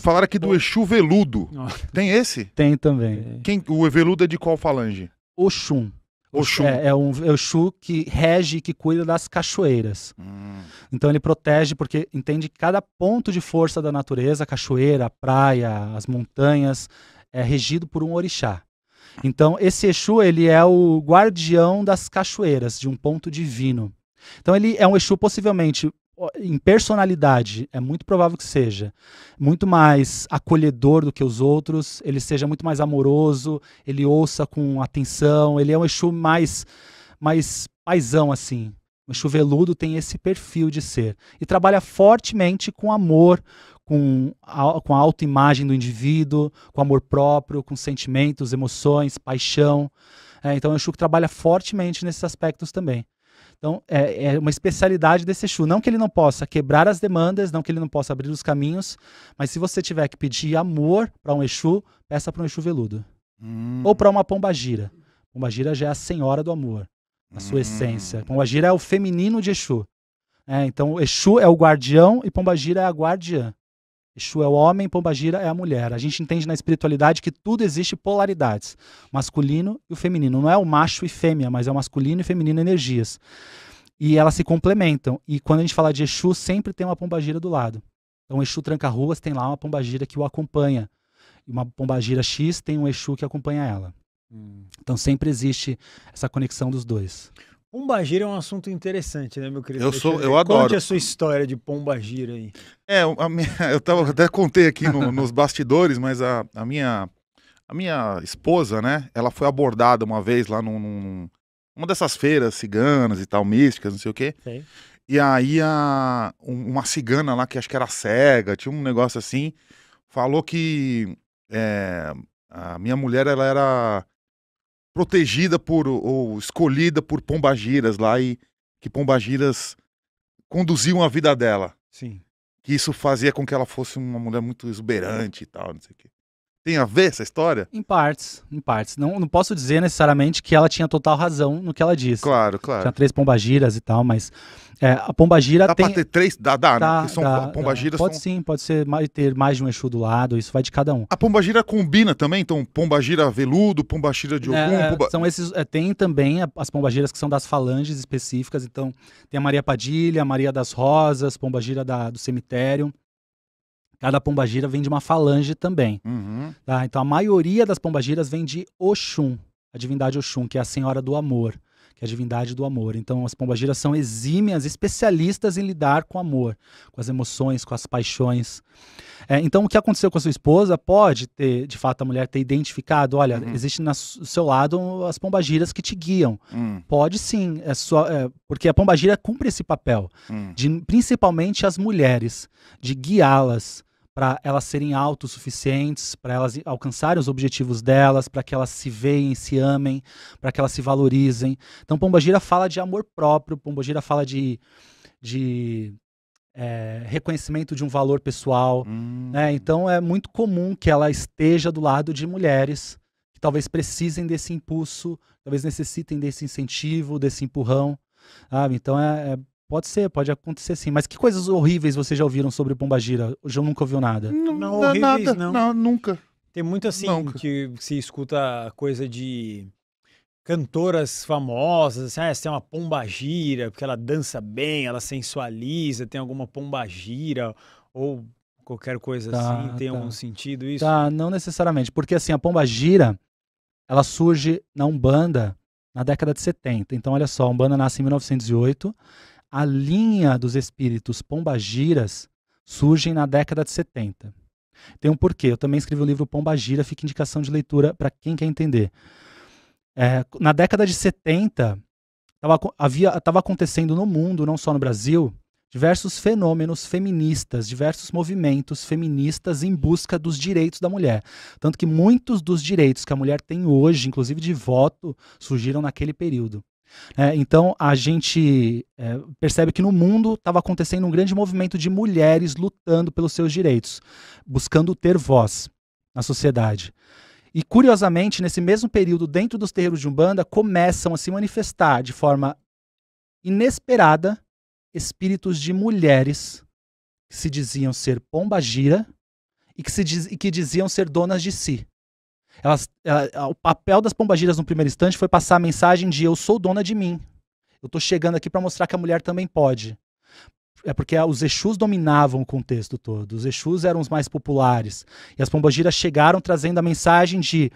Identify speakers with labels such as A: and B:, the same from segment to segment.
A: Falaram aqui do Exu Veludo. Tem esse? Tem também. Quem, o veludo é de qual falange? Oxum. Oxum. É, é um Exu que rege e que cuida das cachoeiras. Hum. Então ele protege, porque entende que cada ponto de força da natureza, a cachoeira, a praia, as montanhas, é regido por um orixá. Então esse Exu ele é o guardião das cachoeiras, de um ponto divino. Então ele é um Exu possivelmente em personalidade, é muito provável que seja muito mais acolhedor do que os outros, ele seja muito mais amoroso, ele ouça com atenção, ele é um Exu mais, mais paisão, assim. O Exu veludo tem esse perfil de ser. E trabalha fortemente com amor, com a, com a autoimagem do indivíduo, com amor próprio, com sentimentos, emoções, paixão. É, então, o é Exu trabalha fortemente nesses aspectos também. Então, é, é, uma especialidade desse Exu. Não que ele não possa quebrar as demandas, não que ele não possa abrir os caminhos, mas se você tiver que pedir amor para um Exu, peça para um Exu veludo. Hum. Ou para uma pombagira. Pombagira já é a senhora do amor, a sua hum. essência. Pombagira é o feminino de Exu. É, então, Exu é o guardião e Pombagira é a guardiã. Exu é o homem, Pombagira é a mulher. A gente entende na espiritualidade que tudo existe polaridades, masculino e o feminino. Não é o macho e fêmea, mas é o masculino e feminino energias. E elas se complementam. E quando a gente fala de Exu, sempre tem uma Pombagira do lado. Então, Exu tranca-ruas tem lá uma Pombagira que o acompanha. E uma Pombagira X tem um Exu que acompanha ela. Hum. Então, sempre existe essa conexão dos dois.
B: Pomba gira é um assunto interessante, né, meu querido? Eu sou, eu, adoro. Conte a sua história de pomba gira aí.
C: É, minha, eu tava, até contei aqui no, nos bastidores, mas a, a, minha a minha esposa, né? Ela foi abordada uma vez lá num, num uma dessas feiras ciganas e tal, místicas, não sei o quê. Sei. E aí a, uma cigana lá que acho que era cega, tinha um negócio assim, falou que é, a minha mulher ela era protegida por ou escolhida por Pombagiras lá e que Pombagiras conduziam a vida dela. Sim. Que isso fazia com que ela fosse uma mulher muito exuberante e tal, não sei o quê. Tem a ver essa história? Em partes, em partes. Não, não posso dizer
A: necessariamente que ela tinha total razão no que ela disse. Claro, claro. Tinha três pombagiras e tal, mas é, a pombagira dá tem... Dá pra
C: ter três? Dá, dá, né? dá, né? são dá pombagiras Pode são...
A: sim, pode ser ter mais de um Exu
C: do lado, isso vai de cada um. A pombagira combina também? Então, pombagira veludo, pombagira de algum... É, é, pomba...
A: São esses... É, tem também as pombagiras que são das falanges específicas, então tem a Maria Padilha, a Maria das Rosas, pombagira da, do cemitério. Cada pombagira vem de uma falange também. Uhum. Tá? Então a maioria das pombagiras vem de Oxum, a divindade Oxum, que é a senhora do amor, que é a divindade do amor. Então as pombagiras são exímias, especialistas em lidar com o amor, com as emoções, com as paixões. É, então o que aconteceu com a sua esposa pode ter, de fato, a mulher ter identificado, olha, uhum. existe no seu lado as pombagiras que te guiam. Uhum. Pode sim, é só, é, porque a pombagira cumpre esse papel, uhum. de, principalmente as mulheres, de guiá-las para elas serem autossuficientes, para elas alcançarem os objetivos delas, para que elas se veem, se amem, para que elas se valorizem. Então, Pombagira fala de amor próprio, Pombagira fala de, de é, reconhecimento de um valor pessoal. Hum. Né? Então, é muito comum que ela esteja do lado de mulheres que talvez precisem desse impulso, talvez necessitem desse incentivo, desse empurrão. Sabe? Então, é, é Pode ser, pode acontecer sim. Mas que coisas horríveis vocês já ouviram sobre Pomba Gira? O João nunca ouviu nada. Não,
C: não horríveis, nada. Não. não. nunca.
B: Tem muito assim nunca. que se escuta coisa de cantoras famosas, assim, ah, essa é uma pomba gira, porque ela dança bem, ela sensualiza, tem alguma pomba gira, ou qualquer coisa tá, assim, tem tá. algum sentido isso? Tá,
A: não necessariamente, porque assim, a pomba gira, ela surge na Umbanda na década de 70. Então, olha só, a Umbanda nasce em 1908, a linha dos espíritos pombagiras surgem na década de 70. Tem um porquê. Eu também escrevi o livro Pombagira, fica indicação de leitura para quem quer entender. É, na década de 70, estava acontecendo no mundo, não só no Brasil, diversos fenômenos feministas, diversos movimentos feministas em busca dos direitos da mulher. Tanto que muitos dos direitos que a mulher tem hoje, inclusive de voto, surgiram naquele período. É, então a gente é, percebe que no mundo estava acontecendo um grande movimento de mulheres lutando pelos seus direitos, buscando ter voz na sociedade. E curiosamente, nesse mesmo período, dentro dos terreiros de Umbanda, começam a se manifestar de forma inesperada espíritos de mulheres que se diziam ser pombagira e que, se diz, e que diziam ser donas de si. Elas, ela, o papel das pombagiras no primeiro instante foi passar a mensagem de eu sou dona de mim. Eu estou chegando aqui para mostrar que a mulher também pode. É porque os Exus dominavam o contexto todo. Os Exus eram os mais populares. E as pombagiras chegaram trazendo a mensagem de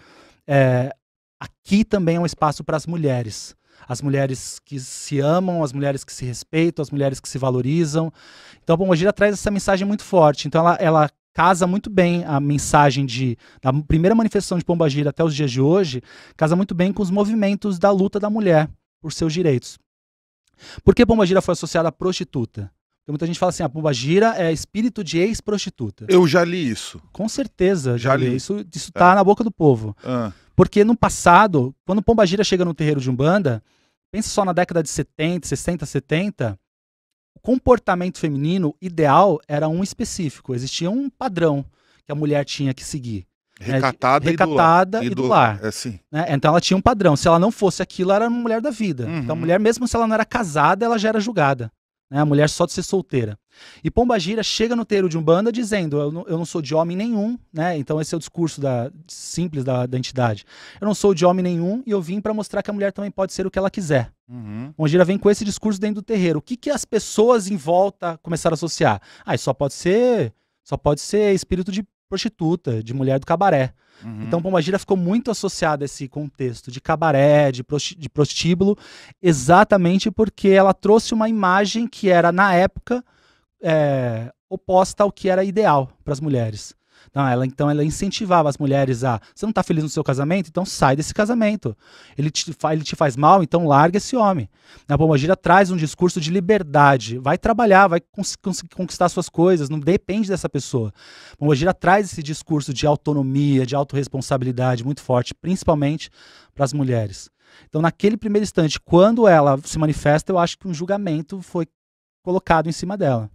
A: é, aqui também é um espaço para as mulheres. As mulheres que se amam, as mulheres que se respeitam, as mulheres que se valorizam. Então a pombagira traz essa mensagem muito forte. Então ela, ela casa muito bem a mensagem de da primeira manifestação de Pombagira até os dias de hoje, casa muito bem com os movimentos da luta da mulher por seus direitos. Por que Pombagira foi associada à prostituta? Porque muita gente fala assim, a ah, Pombagira é espírito de ex-prostituta. Eu já li isso. Com certeza, já, já li. li. Isso está é. na boca do povo. Ah. Porque no passado, quando Pombagira chega no terreiro de Umbanda, pensa só na década de 70, 60, 70, comportamento feminino ideal era um específico, existia um padrão que a mulher tinha que seguir. Recatada, né? Recatada e do lar. É, sim. Né? Então ela tinha um padrão. Se ela não fosse aquilo, ela era uma mulher da vida. Então, uhum. Então a mulher, mesmo se ela não era casada, ela já era julgada. Né? A mulher só de ser solteira. E Pombagira chega no terreiro de Umbanda dizendo: eu não, eu não, sou de homem nenhum, né? Então esse é o discurso da, simples da, da entidade. Eu não sou de homem nenhum e eu vim para mostrar que a mulher também pode ser o que ela quiser. Uhum. Pombagira vem com esse discurso dentro do terreiro. O que, que as pessoas em volta começaram a associar? Ah, só pode ser, só pode ser espírito de prostituta, de mulher do cabaré. Uhum. Então Pombagira ficou muito associada a esse contexto de cabaré, de, prosti de prostíbulo, exatamente porque ela trouxe uma imagem que era, na época, é, oposta ao que era ideal para as mulheres. Não, ela, então ela incentivava as mulheres a. Você não está feliz no seu casamento? Então sai desse casamento. Ele te, ele te faz mal? Então larga esse homem. A Pombagira traz um discurso de liberdade. Vai trabalhar, vai cons, cons, conquistar suas coisas, não depende dessa pessoa. A Pombagira traz esse discurso de autonomia, de autorresponsabilidade muito forte, principalmente para as mulheres. Então, naquele primeiro instante, quando ela se manifesta, eu acho que um julgamento foi colocado em cima dela.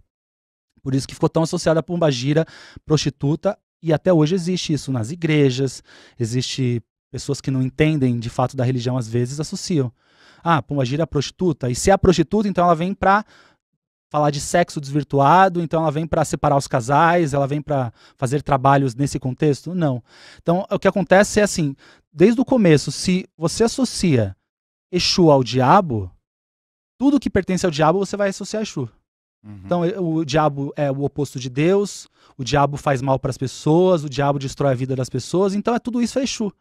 A: Por isso que ficou tão associada a pombagira, prostituta, e até hoje existe isso nas igrejas, existe pessoas que não entendem de fato da religião às vezes associam. Ah, pombagira é prostituta, e se é prostituta, então ela vem para falar de sexo desvirtuado, então ela vem para separar os casais, ela vem para fazer trabalhos nesse contexto? Não. Então, o que acontece é assim, desde o começo, se você associa Exu ao diabo, tudo que pertence ao diabo você vai associar a Exu. Uhum. Então, eh, o diabo é o oposto de Deus, o diabo faz mal para as pessoas, o diabo destrói a vida das pessoas, então é tudo isso é Exu.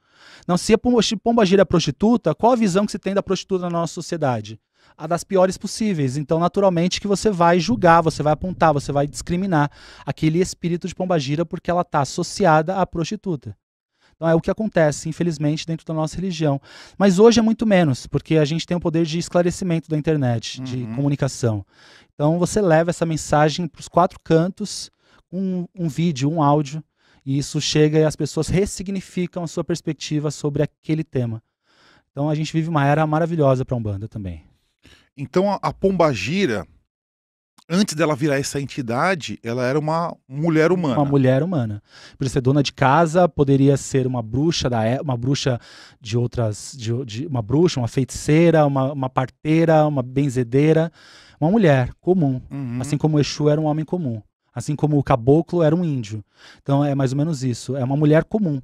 A: Não, se a gira é prostituta, qual a visão que se tem da prostituta na nossa sociedade? A das piores possíveis. Então, naturalmente, que você vai julgar, você vai apontar, você vai discriminar aquele espírito de pomba-gira porque ela está associada à prostituta. Então é o que acontece, infelizmente, dentro da nossa religião. Mas hoje é muito menos, porque a gente tem o poder de esclarecimento da internet, de uhum. comunicação. Então você leva essa mensagem para os quatro cantos, um, um vídeo, um áudio, e isso chega e as pessoas ressignificam a sua perspectiva sobre aquele tema. Então
C: a gente vive uma era maravilhosa para a Umbanda também. Então a, a Pombagira antes dela virar essa entidade, ela era uma mulher humana. Uma mulher humana.
A: Poderia ser dona de casa, poderia ser uma bruxa da é, uma bruxa de outras. De, de uma bruxa, uma feiticeira, uma, uma, parteira, uma benzedeira. Uma mulher comum. Uhum. Assim como o Exu era um homem comum. Assim como o caboclo era um índio. Então é mais ou menos isso. É uma mulher comum.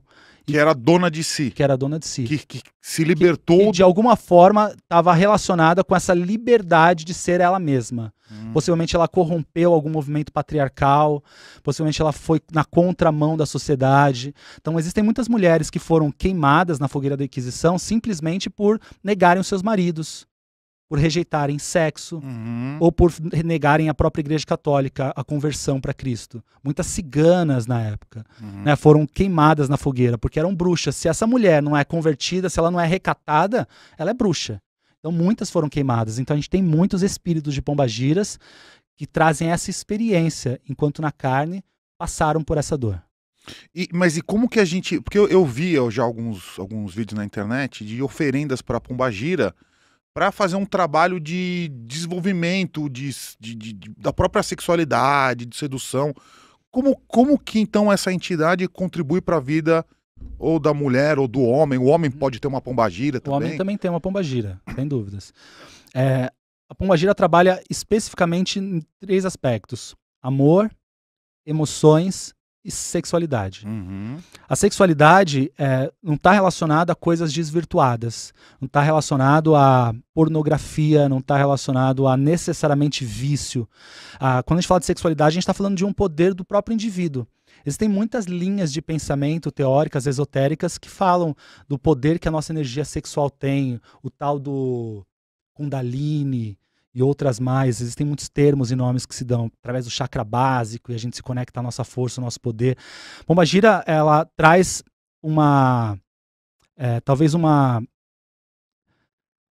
C: Que era dona de si. Que era dona de si. Que, que se libertou.
A: Que, que de alguma forma estava relacionada com essa liberdade de ser ela mesma. Hum. Possivelmente ela corrompeu algum movimento patriarcal, possivelmente ela foi na contramão da sociedade. Então existem muitas mulheres que foram queimadas na fogueira da Inquisição simplesmente por negarem os seus maridos por rejeitarem sexo uhum. ou por negarem a própria Igreja Católica a conversão para Cristo. Muitas ciganas na época uhum. né, foram queimadas na fogueira porque eram bruxas. Se essa mulher não é convertida, se ela não é recatada, ela é bruxa. Então muitas foram queimadas. Então a gente tem muitos espíritos de pombagiras que trazem essa experiência, enquanto na carne passaram por essa dor.
C: E, mas e como que a gente. Porque eu, eu vi já alguns, alguns vídeos na internet de oferendas para Pombagira. Gira para fazer um trabalho de desenvolvimento de, de, de, da própria sexualidade, de sedução. Como, como que então essa entidade contribui para a vida ou da mulher ou do homem? O homem uhum. pode ter uma pombagira também? O homem também tem uma pombagira, sem dúvidas. É, a pombagira trabalha especificamente
A: em três aspectos: amor, emoções e sexualidade. Uhum. A sexualidade é, não está relacionada a coisas desvirtuadas, não está relacionado a pornografia, não está relacionado a necessariamente vício. Ah, quando a gente fala de sexualidade, a gente está falando de um poder do próprio indivíduo. Existem muitas linhas de pensamento teóricas, esotéricas, que falam do poder que a nossa energia sexual tem, o tal do Kundalini, e outras mais. Existem muitos termos e nomes que se dão através do chakra básico e a gente se conecta à nossa força, ao nosso poder. a gira, ela traz uma. É, talvez uma.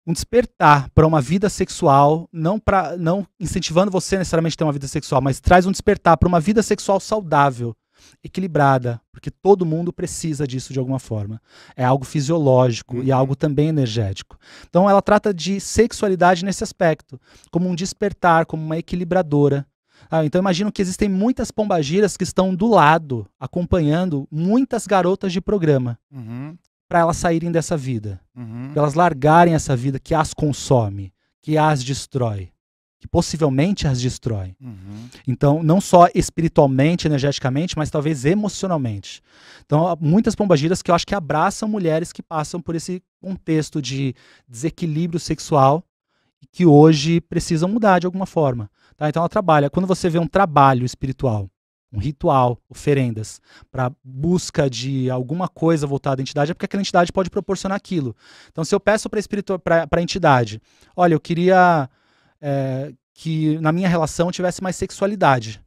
A: Um despertar para uma vida sexual, não para não incentivando você necessariamente a ter uma vida sexual, mas traz um despertar para uma vida sexual saudável, equilibrada, porque todo mundo precisa disso de alguma forma. É algo fisiológico uhum. e algo também energético. Então ela trata de sexualidade nesse aspecto, como um despertar, como uma equilibradora. Ah, então imagino que existem muitas pombagiras que estão do lado, acompanhando muitas garotas de programa. Uhum. Para elas saírem dessa vida. Uhum. Para elas largarem essa vida que as consome, que as destrói que possivelmente as destrói. Uhum. Então, não só espiritualmente, energeticamente, mas talvez emocionalmente. Então, há muitas pombagiras que eu acho que abraçam mulheres que passam por esse contexto de desequilíbrio sexual e que hoje precisam mudar de alguma forma. Tá? Então, ela trabalha. Quando você vê um trabalho espiritual, um ritual, oferendas, para busca de alguma coisa voltada à entidade, é porque aquela entidade pode proporcionar aquilo. Então, se eu peço para a entidade, olha, eu queria é, que na minha relação tivesse mais sexualidade.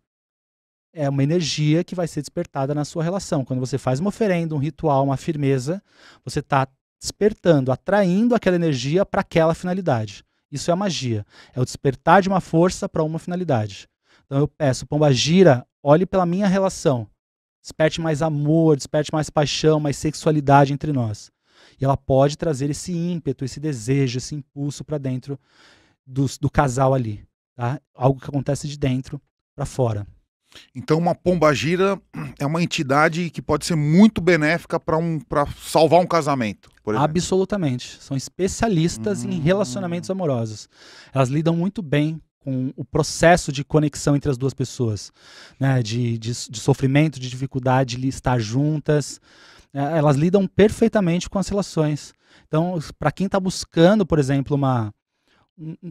A: É uma energia que vai ser despertada na sua relação. Quando você faz uma oferenda, um ritual, uma firmeza, você está despertando, atraindo aquela energia para aquela finalidade. Isso é a magia. É o despertar de uma força para uma finalidade. Então eu peço, Pomba Gira, olhe pela minha relação. Desperte mais amor, desperte mais paixão, mais sexualidade entre nós. E ela pode trazer esse ímpeto, esse desejo, esse impulso para dentro do casal ali, tá? Algo que
C: acontece de dentro para fora. Então, uma pombagira é uma entidade que pode ser muito benéfica para um, salvar um casamento. Absolutamente. São
A: especialistas hum. em relacionamentos amorosos. Elas lidam muito bem com o processo de conexão entre as duas pessoas, né? de, de, de sofrimento, de dificuldade de estar juntas. É, elas lidam perfeitamente com as relações. Então, para quem está buscando, por exemplo, uma,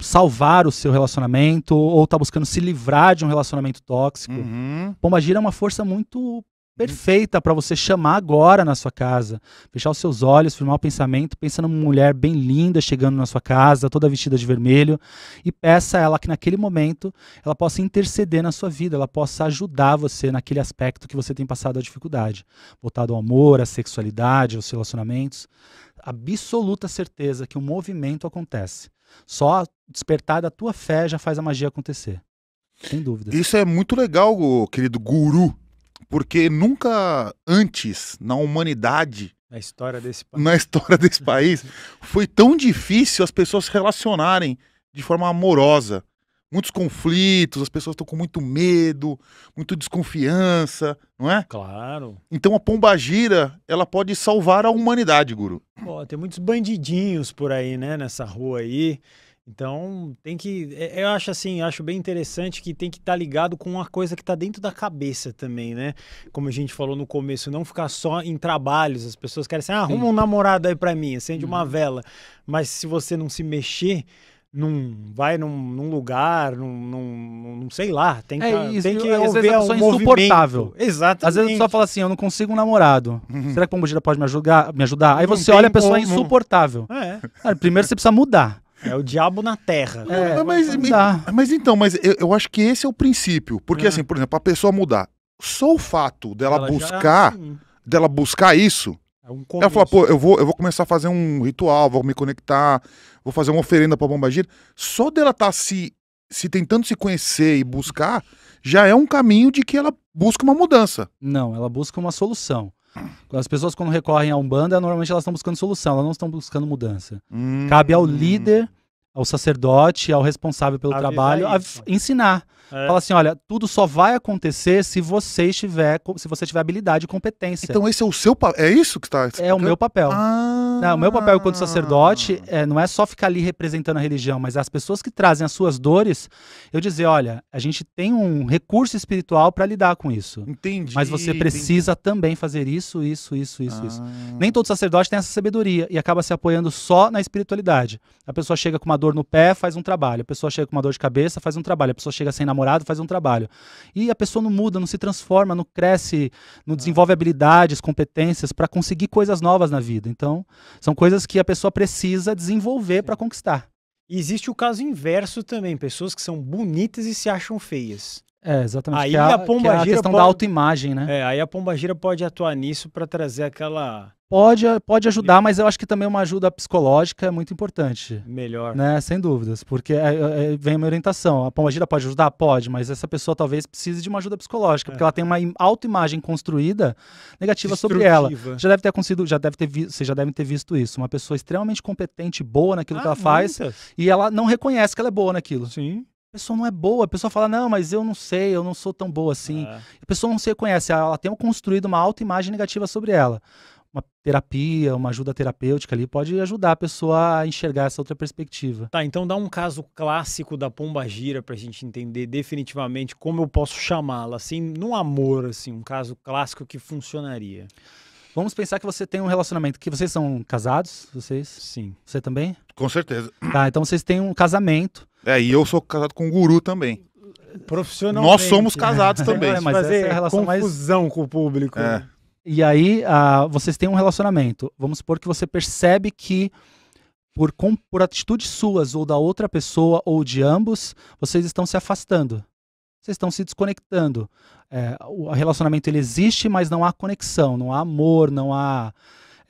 A: salvar o seu relacionamento ou tá buscando se livrar de um relacionamento tóxico. Uhum. Pomba gira é uma força muito uhum. perfeita para você chamar agora na sua casa. Fechar os seus olhos, firmar o pensamento, pensa numa mulher bem linda chegando na sua casa, toda vestida de vermelho, e peça a ela que naquele momento ela possa interceder na sua vida, ela possa ajudar você naquele aspecto que você tem passado a dificuldade, voltado ao amor, à sexualidade, aos relacionamentos. Absoluta certeza que o movimento acontece. Só despertar da tua fé já faz a magia acontecer.
C: Sem dúvida. Isso é muito legal, querido guru, porque nunca antes na humanidade na história desse país. Na história desse país, foi tão difícil as pessoas se relacionarem de forma amorosa muitos conflitos, as pessoas estão com muito medo, muito desconfiança, não é? Claro. Então a pomba gira ela pode salvar a humanidade, guru.
B: Pô, tem muitos bandidinhos por aí, né, nessa rua aí. Então, tem que. É, eu acho assim, acho bem interessante que tem que estar tá ligado com uma coisa que está dentro da cabeça também, né? Como a gente falou no começo, não ficar só em trabalhos. As pessoas querem assim, ah, arruma um namorado aí para mim, acende uma uhum. vela. Mas se você não se mexer, num vai num, num lugar, num, num, num, sei lá, tem é, que é isso, tem que às vezes a pessoa um é insuportável. Movimento. Exatamente. Às vezes a pessoa fala assim, eu não consigo
A: um namorado. Uhum. Será que o Pombogira pode me ajudar? Me ajudar? Aí você olha a pessoa como. é insuportável. É.
C: Cara, primeiro você precisa mudar.
B: É o diabo na terra. É, mas,
C: mas, então, mas eu, eu, acho que esse é o princípio. Porque, é. assim, por exemplo, a pessoa mudar. Só o fato dela Ela buscar, já... dela buscar isso, é um Ela fala, pô, eu vou, eu vou começar a fazer um ritual, vou me conectar, vou fazer uma oferenda pra Bomba Gira. Só dela tá se, se tentando se conhecer e buscar, já é um caminho de que ela busca uma mudança. Não, ela busca uma
A: solução. As pessoas quando recorrem à Umbanda, normalmente elas estão buscando solução, elas não estão buscando mudança. Hum, Cabe ao líder ao sacerdote, ao responsável pelo trabalho, a ensinar. É. Fala assim, olha, tudo só vai acontecer se você estiver, se você tiver habilidade e competência.
C: Então esse é o seu, é isso que está? É o meu papel. Ah. Não, o meu
A: papel enquanto sacerdote ah. é, não é só ficar ali representando a religião, mas as pessoas que trazem as suas dores, eu dizer, olha, a gente tem um recurso espiritual para lidar com isso. Entendi. Mas você precisa entendi. também fazer isso, isso, isso, isso, ah. isso. Nem todo sacerdote tem essa sabedoria e acaba se apoiando só na espiritualidade. A pessoa chega com uma dor no pé, faz um trabalho. A pessoa chega com uma dor de cabeça, faz um trabalho. A pessoa chega sem namorado, faz um trabalho. E a pessoa não muda, não se transforma, não cresce, não ah. desenvolve habilidades, competências para conseguir coisas novas na vida. Então, são coisas que a pessoa precisa
B: desenvolver para conquistar. E existe o caso inverso também, pessoas que são bonitas e se acham feias. É, exatamente. Aí que é a, a pomba é gira a questão pode, da autoimagem, né? É, aí a pomba gira pode atuar nisso para trazer aquela
A: Pode, pode ajudar, mas eu acho que também uma ajuda psicológica é muito importante.
B: Melhor. Né?
A: Sem dúvidas, porque é, é, é vem uma orientação. A pomba gira pode ajudar? Pode, mas essa pessoa talvez precise de uma ajuda psicológica, é. porque ela tem uma autoimagem construída negativa sobre ela. Já deve ter acontecido, já deve ter visto, vocês já devem ter visto isso. Uma pessoa extremamente competente, boa naquilo ah, que ela ah, muitas. faz, e ela não reconhece que ela é boa naquilo. Sim. A pessoa não é boa, a pessoa fala, não, mas eu não sei, eu não sou tão boa assim. É. A pessoa não se reconhece, ela tem construído uma autoimagem negativa sobre ela. Uma terapia, uma ajuda terapêutica ali pode ajudar a pessoa a enxergar essa outra perspectiva.
B: Tá, então dá um caso clássico da pomba gira pra gente entender definitivamente como eu posso chamá-la, assim, no amor, assim, um caso clássico que funcionaria. Vamos pensar que você tem um relacionamento, que vocês são casados, vocês? Sim. Você
A: também? Com certeza. Tá, então vocês têm um casamento é, e eu sou casado com um guru também.
B: Profissionalmente. Nós somos né? casados também. É, mas fazer é relação confusão mais... com o público. É.
A: E aí, ah, vocês têm um relacionamento. Vamos supor que você percebe que por, com, por atitudes suas ou da outra pessoa ou de ambos, vocês estão se afastando. Vocês estão se desconectando. É, o relacionamento ele existe, mas não há conexão, não há amor, não há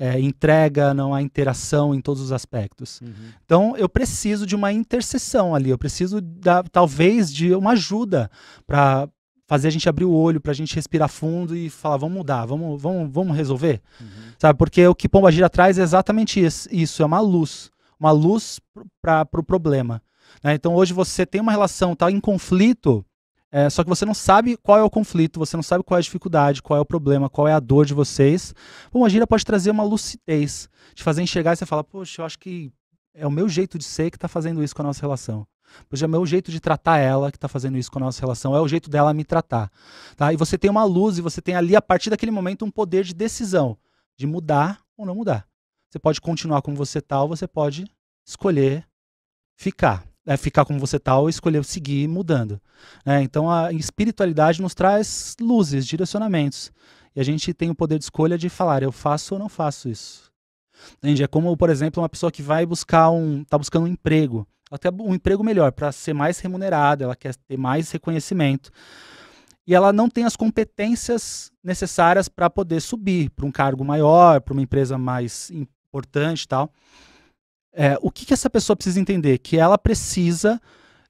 A: é, entrega, não há interação em todos os aspectos. Uhum. Então eu preciso de uma intercessão ali, eu preciso da, talvez de uma ajuda para fazer a gente abrir o olho, para a gente respirar fundo e falar, vamos mudar, vamos, vamos, vamos resolver. Uhum. Sabe, porque o que Pomba Gira traz é exatamente isso, isso é uma luz, uma luz para o pro problema. Né? Então hoje você tem uma relação, está em conflito, é, só que você não sabe qual é o conflito, você não sabe qual é a dificuldade, qual é o problema, qual é a dor de vocês. Uma gira pode trazer uma lucidez, te fazer enxergar e você falar, poxa, eu acho que é o meu jeito de ser que está fazendo isso com a nossa relação. Pois é o meu jeito de tratar ela que está fazendo isso com a nossa relação, é o jeito dela me tratar. Tá? E você tem uma luz e você tem ali, a partir daquele momento, um poder de decisão de mudar ou não mudar. Você pode continuar como você está ou você pode escolher ficar é ficar como você está ou escolher seguir mudando. Né? Então a espiritualidade nos traz luzes, direcionamentos. E a gente tem o poder de escolha de falar, eu faço ou não faço isso. Entende? É como, por exemplo, uma pessoa que vai buscar um. está buscando um emprego. Até um emprego melhor, para ser mais remunerada, ela quer ter mais reconhecimento. E ela não tem as competências necessárias para poder subir para um cargo maior, para uma empresa mais importante e tal. É, o que, que essa pessoa precisa entender? Que ela precisa.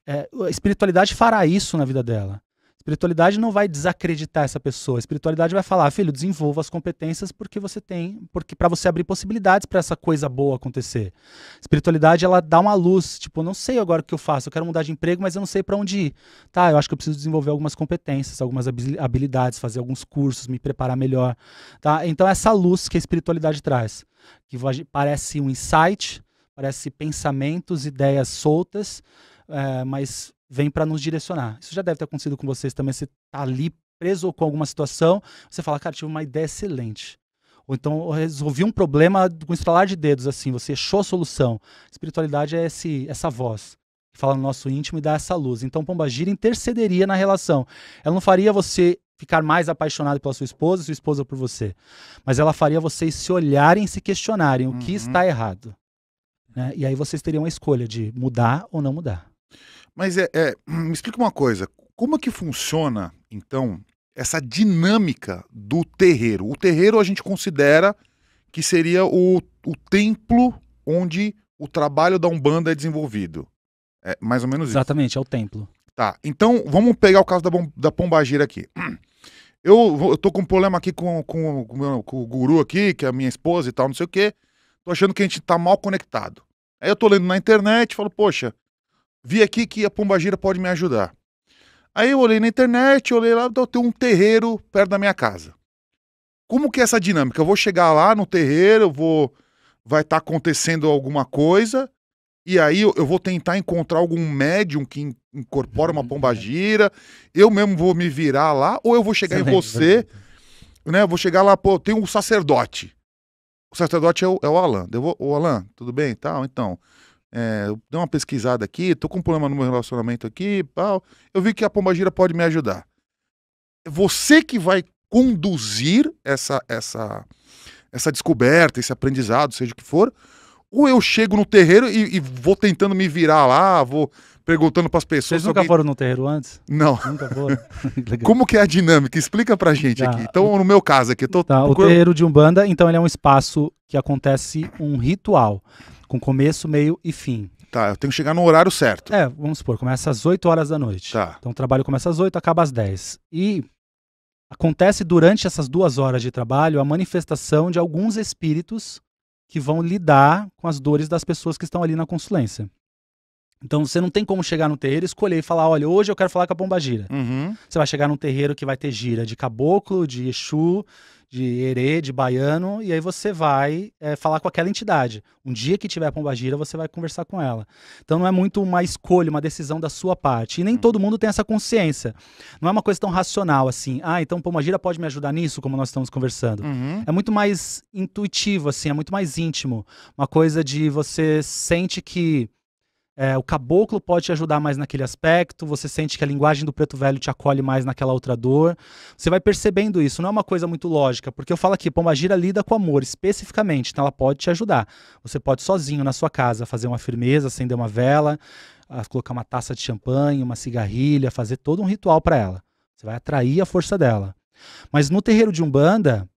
A: É, a espiritualidade fará isso na vida dela. A espiritualidade não vai desacreditar essa pessoa. A espiritualidade vai falar, filho, desenvolva as competências porque você tem, porque para você abrir possibilidades para essa coisa boa acontecer. A espiritualidade ela dá uma luz, tipo, não sei agora o que eu faço, eu quero mudar de emprego, mas eu não sei para onde ir. Tá, eu acho que eu preciso desenvolver algumas competências, algumas habilidades, fazer alguns cursos, me preparar melhor, tá? Então essa luz que a espiritualidade traz, que parece um insight, parece pensamentos, ideias soltas, é, mas vem para nos direcionar. Isso já deve ter acontecido com vocês também. Você tá ali preso com alguma situação, você fala, cara, tive uma ideia excelente. Ou então resolvi um problema com estralar de dedos, assim, você achou a solução. Espiritualidade é esse, essa voz que fala no nosso íntimo e dá essa luz. Então, Pomba Gira intercederia na relação. Ela não faria você ficar mais apaixonado pela sua esposa, sua esposa por você. Mas ela faria vocês se olharem, se questionarem o uhum. que está errado. Né? E aí vocês teriam a escolha de mudar ou não mudar.
C: Mas é, é, me explica uma coisa, como é que funciona, então, essa dinâmica do terreiro? O terreiro a gente considera que seria o, o templo onde o trabalho da Umbanda é desenvolvido. É mais ou menos isso. Exatamente, é o templo. Tá, então vamos pegar o caso da, da Pombagira aqui. Eu, eu tô com um problema aqui com, com, com, o guru aqui, que é a minha esposa e tal, não sei o quê tô achando que a gente tá mal conectado. Aí eu tô lendo na internet, falo, poxa, vi aqui que a pombagira pode me ajudar. Aí eu olhei na internet, olhei lá, tem um terreiro perto da minha casa. Como que é essa dinâmica? Eu vou chegar lá no terreiro, eu vou vai estar tá acontecendo alguma coisa e aí eu, eu, vou tentar encontrar algum médium que in, incorpora uma uhum. pombagira, eu mesmo vou me virar lá ou eu vou chegar em você, né? Eu vou chegar lá, pô, tem um sacerdote. O sacerdote é o, é o Alan. Eu vou, o Alan, tudo bem? Tal, então. É, eu dei uma pesquisada aqui, tô com um problema no meu relacionamento aqui, pau. Eu vi que a pombagira pode me ajudar. É você que vai conduzir essa essa essa descoberta, esse aprendizado, seja o que for, ou eu chego no terreiro e, e vou tentando me virar lá, vou perguntando para as pessoas. Vocês nunca alguém... foram no terreiro antes? Não. Nunca foram. Como que é a dinâmica? Explica para gente tá. aqui. Então, no meu caso aqui, eu tô... tá, o terreiro
A: de umbanda, então ele é um espaço que acontece um ritual com começo, meio e fim. Tá, eu tenho que chegar no horário certo. É, vamos supor, começa às 8 horas da noite. Tá. Então o trabalho começa às 8, acaba às 10. E acontece durante essas duas horas de trabalho a manifestação de alguns espíritos que vão lidar com as dores das pessoas que estão ali na consulência. Então você não tem como chegar num terreiro, escolher e falar, olha, hoje eu quero falar com a pomba gira. Uhum. Você vai chegar num terreiro que vai ter gira de caboclo, de exu, de erê, de baiano, e aí você vai é, falar com aquela entidade. Um dia que tiver a pomba gira, você vai conversar com ela. Então não é muito uma escolha, uma decisão da sua parte. E nem uhum. todo mundo tem essa consciência. Não é uma coisa tão racional assim, ah, então pomba gira pode me ajudar nisso, como nós estamos conversando. Uhum. É muito mais intuitivo, assim, é muito mais íntimo. Uma coisa de você sente que é, o caboclo pode te ajudar mais naquele aspecto, você sente que a linguagem do preto velho te acolhe mais naquela outra dor. Você vai percebendo isso, não é uma coisa muito lógica, porque eu falo aqui, Gira lida com amor especificamente, então ela pode te ajudar. Você pode sozinho na sua casa fazer uma firmeza, acender uma vela, colocar uma taça de champanhe, uma cigarrilha, fazer todo um ritual para ela. Você vai atrair a força dela. Mas no terreiro de Umbanda,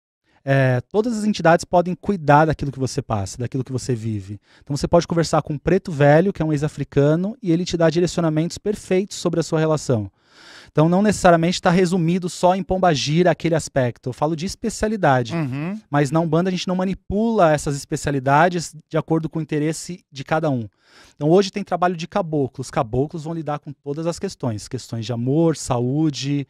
A: é, todas as entidades podem cuidar daquilo que você passa, daquilo que você vive. Então você pode conversar com um preto velho, que é um ex-africano, e ele te dá direcionamentos perfeitos sobre a sua relação. Então não necessariamente está resumido só em pombagira aquele aspecto. Eu falo de especialidade, uhum. mas na Umbanda a gente não manipula essas especialidades de acordo com o interesse de cada um. Então hoje tem trabalho de caboclos. Caboclos vão lidar com todas as questões, questões de amor, saúde,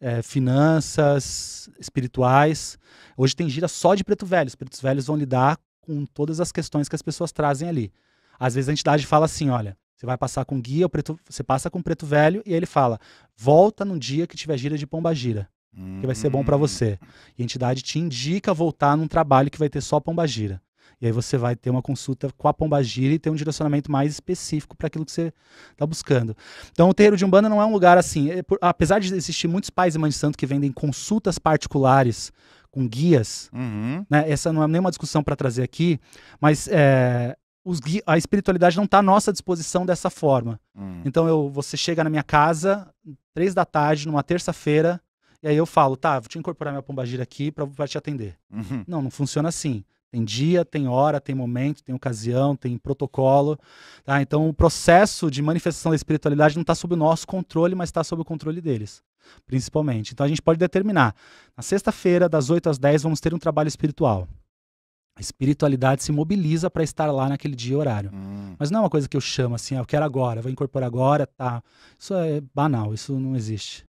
A: é, finanças, espirituais. Hoje tem gira só de preto velho. Os pretos velhos vão lidar com todas as questões que as pessoas trazem ali. Às vezes a entidade fala assim: olha, você vai passar com guia, preto, você passa com preto velho, e ele fala: volta num dia que tiver gira de pomba gira, que vai ser bom para hum. você. E a entidade te indica voltar num trabalho que vai ter só pomba gira. E aí você vai ter uma consulta com a Pombagira e ter um direcionamento mais específico para aquilo que você está buscando. Então o terreiro de Umbanda não é um lugar assim, é por, apesar de existir muitos pais e mães de santo que vendem consultas particulares com guias, uhum. né, essa não é nenhuma discussão para trazer aqui, mas é, a espiritualidade não está à nossa disposição dessa forma. Hum. Então eu, você chega na minha casa, três da tarde, numa terça-feira, e aí eu falo, tá, vou te incorporar minha pombagira aqui para te atender. Uhum. Não, não funciona assim. Tem dia, tem hora, tem momento, tem ocasião, tem protocolo. Tá? Então, o processo de manifestação da espiritualidade não está sob o nosso controle, mas está sob o controle deles, principalmente. Então, a gente pode determinar. Na sexta-feira, das 8 às 10, vamos ter um trabalho espiritual. A espiritualidade se mobiliza para estar lá naquele dia e horário. Hum. Mas não é uma coisa que eu chamo assim, ah, eu quero agora, vou incorporar agora, tá. Isso é banal, isso não existe.